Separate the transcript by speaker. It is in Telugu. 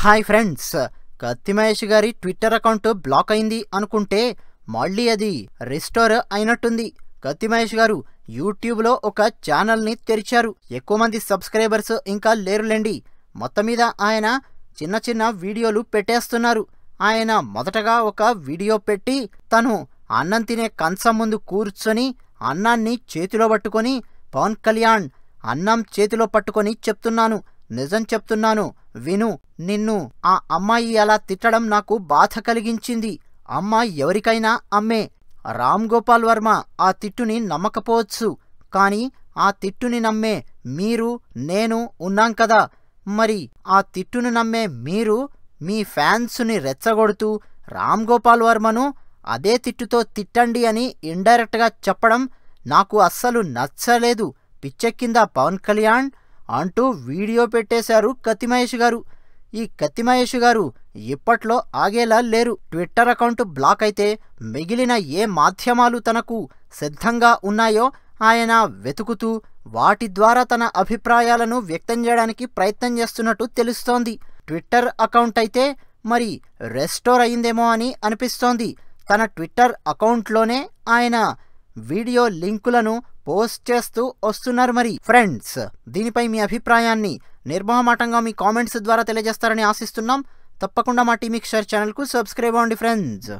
Speaker 1: హాయ్ ఫ్రెండ్స్ కత్తి మహేష్ గారి ట్విట్టర్ అకౌంట్ బ్లాక్ అయింది అనుకుంటే మళ్ళీ అది రిస్టోర్ అయినట్టుంది కత్తి మహేష్ గారు యూట్యూబ్లో ఒక ఛానల్ని తెరిచారు ఎక్కువ మంది సబ్స్క్రైబర్స్ ఇంకా లేరులేండి మొత్తం మీద ఆయన చిన్న చిన్న వీడియోలు పెట్టేస్తున్నారు ఆయన మొదటగా ఒక వీడియో పెట్టి తను అన్నం తినే కంచం ముందు కూర్చొని అన్నాన్ని చేతిలో పట్టుకొని పవన్ కళ్యాణ్ అన్నం చేతిలో పట్టుకొని చెప్తున్నాను నిజం చెప్తున్నాను విను నిన్ను ఆ అమ్మాయి అలా తిట్టడం నాకు బాధ కలిగించింది అమ్మ ఎవరికైనా అమ్మే రామ్ గోపాల్ వర్మ ఆ తిట్టుని నమ్మకపోవచ్చు కానీ ఆ తిట్టుని నమ్మే మీరు నేను ఉన్నాం కదా మరి ఆ తిట్టును నమ్మే మీరు మీ ఫ్యాన్స్ని రెచ్చగొడుతూ రామ్ గోపాల్ వర్మను అదే తిట్టుతో తిట్టండి అని ఇండైరెక్ట్గా చెప్పడం నాకు అస్సలు నచ్చలేదు పిచ్చెక్కిందా పవన్ కళ్యాణ్ అంటూ వీడియో పెట్టేశారు కతిమహేష్ గారు ఈ కత్తిమహేష్ గారు ఇప్పట్లో ఆగేలా లేరు ట్విట్టర్ అకౌంట్ బ్లాక్ అయితే మిగిలిన ఏ మాధ్యమాలు తనకు సిద్ధంగా ఉన్నాయో ఆయన వెతుకుతూ వాటి ద్వారా తన అభిప్రాయాలను వ్యక్తం చేయడానికి ప్రయత్నం చేస్తున్నట్టు తెలుస్తోంది ట్విట్టర్ అకౌంట్ అయితే మరి రెస్టోర్ అయిందేమో అని అనిపిస్తోంది తన ట్విట్టర్ అకౌంట్లోనే ఆయన వీడియో లింకులను పోస్ట్ చేస్తూ వస్తున్నారు మరి ఫ్రెండ్స్ దీనిపై మీ అభిప్రాయాన్ని నిర్మోహమాటంగా మీ కామెంట్స్ ద్వారా తెలియజేస్తారని ఆశిస్తున్నాం తప్పకుండా మా టీమిక్ షేర్ ఛానల్కు సబ్స్క్రైబ్ అవ్వండి ఫ్రెండ్స్